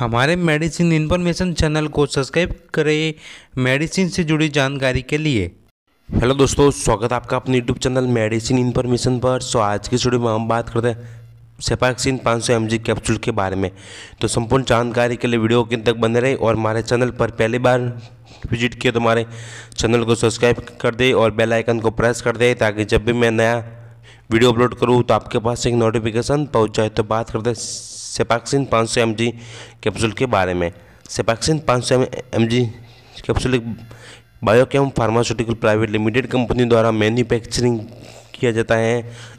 हमारे medicine information channel को subscribe करें मेडिसिन से जुड़ी जानकारी के लिए हेलो दोस्तों स्वागत है आपका अपने यूट्यूब चैनल मेडिसिन इन्फॉर्मेशन पर सो आज की स्टूडियो में हम बात करते हैं सेपाक्सिन 500 सौ कैप्सूल के बारे में तो संपूर्ण जानकारी के लिए वीडियो के तक बने रहे और हमारे चैनल पर पहली बार विजिट किए तो हमारे चैनल को सब्सक्राइब कर दे और बेल आइकन को प्रेस कर दे ताकि जब भी मैं नया वीडियो अपलोड करूँ तो आपके पास एक नोटिफिकेशन पहुँच जाए तो बात करते हैं सेपाक्सिन 500 सौ एम कैप्सूल के बारे में सेपाक्सिन 500 सौ एम कैप्सूल एक Biochem pharmaceutical private limited company द्वारा मैन्युफैक्चरिंग किया जाता है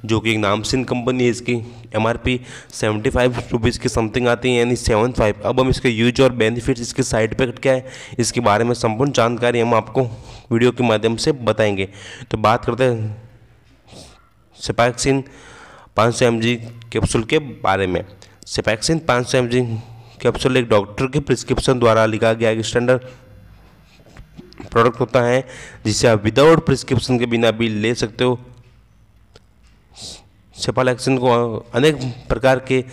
जो कि एक नामसिन कंपनी है इसकी M R P seventy five rupees की समथिंग आती है यानी सेवन फाइव अब हम इसके यूज और बेनिफिट्स इसके साइड इफेक्ट क्या है इसके बारे में संपूर्ण जानकारी हम आपको वीडियो के माध्यम से बताएंगे तो बात करते हैं सेपाक्सिन पाँच सौ एम जी कैप्सूल के बारे में सेपैक्सिन पाँच सौ एम कैप्सूल एक डॉक्टर के प्रिस्क्रिप्शन द्वारा लिखा गया एक स्टैंडर्ड प्रोडक्ट होता है जिसे आप विदाउट प्रिस्क्रिप्शन के बिना भी ले सकते हो सेपालैक्सिन को अनेक प्रकार के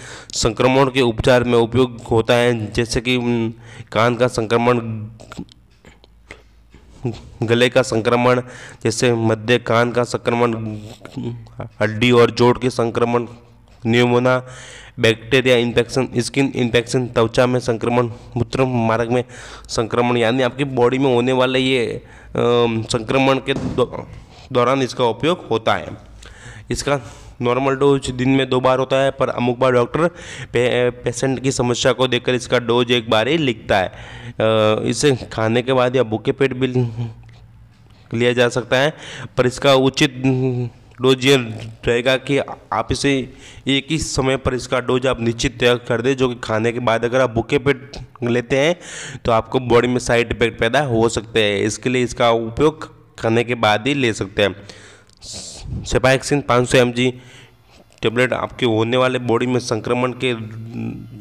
संक्रमण के उपचार में उपयोग होता है जैसे कि कान का संक्रमण गले का संक्रमण जैसे मध्य कान का संक्रमण हड्डी और जोड़ के संक्रमण pneumonia bacteria infection skin infection त्वचा में संक्रमण मूत्र मार्ग में संक्रमण यानी आपकी बॉडी में होने वाले ये संक्रमण के दौरान इसका उपयोग होता है इसका नॉर्मल डोज दिन में दो बार होता है पर अमुक बार डॉक्टर पे, पेशेंट की समस्या को देखकर इसका डोज एक बार ही लिखता है इसे खाने के बाद या भूखे पेट भी लिया जा सकता है पर इसका उचित डोज ये रहेगा कि आप इसे एक ही समय पर इसका डोज आप निश्चित तय कर दें जो कि खाने के बाद अगर आप भूखे पेट लेते हैं तो आपको बॉडी में साइड इफेक्ट पैदा हो सकते हैं इसके लिए इसका उपयोग खाने के बाद ही ले सकते हैं सेपाइक्सिन पाँच सौ एम जी टेबलेट आपके होने वाले बॉडी में संक्रमण के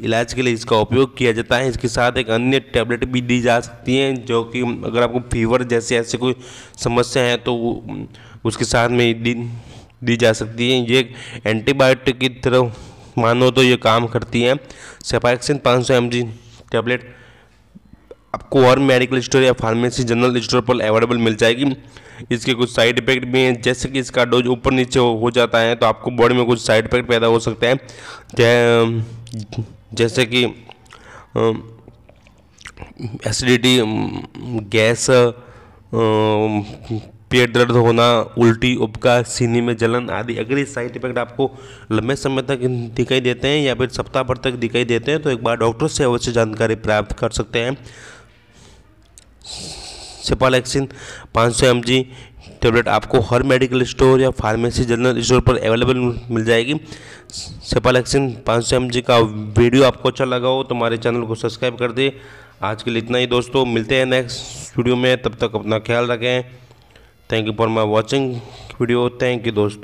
इलाज के लिए इसका उपयोग किया जाता है इसके साथ एक अन्य टैबलेट भी दी जा सकती हैं जो कि अगर आपको फीवर जैसे ऐसी कोई समस्या है तो उसके साथ में दी, दी जा सकती है ये एंटीबायोटिक की तरह मानो तो ये काम करती है सेपाइक्सिन पाँच सौ टैबलेट आपको हर मेडिकल स्टोर या फार्मेसी जनरल स्टोर पर अवेलेबल मिल जाएगी इसके कुछ साइड इफेक्ट भी हैं जैसे कि इसका डोज ऊपर नीचे हो, हो जाता है तो आपको बॉडी में कुछ साइड इफेक्ट पैदा हो सकते हैं जैसे कि एसिडिटी गैस पेट दर्द होना उल्टी उपका सीने में जलन आदि अगर ये साइड इफेक्ट आपको लंबे समय तक दिखाई देते हैं या फिर सप्ताह भर तक दिखाई देते हैं तो एक बार डॉक्टर से अवश्य जानकारी प्राप्त कर सकते हैं सिपालेक्सिन 500 सौ एम जी टेबलेट आपको हर मेडिकल स्टोर या फार्मेसी जनरल स्टोर पर अवेलेबल मिल जाएगी एक्सिन 500 सौ एम जी का वीडियो आपको अच्छा लगा हो तो हमारे चैनल को सब्सक्राइब कर दिए आज के लिए इतना ही दोस्तों मिलते हैं नेक्स्ट वीडियो में तब तक अपना ख्याल रखें thank you for my watching video thank you दोस्तों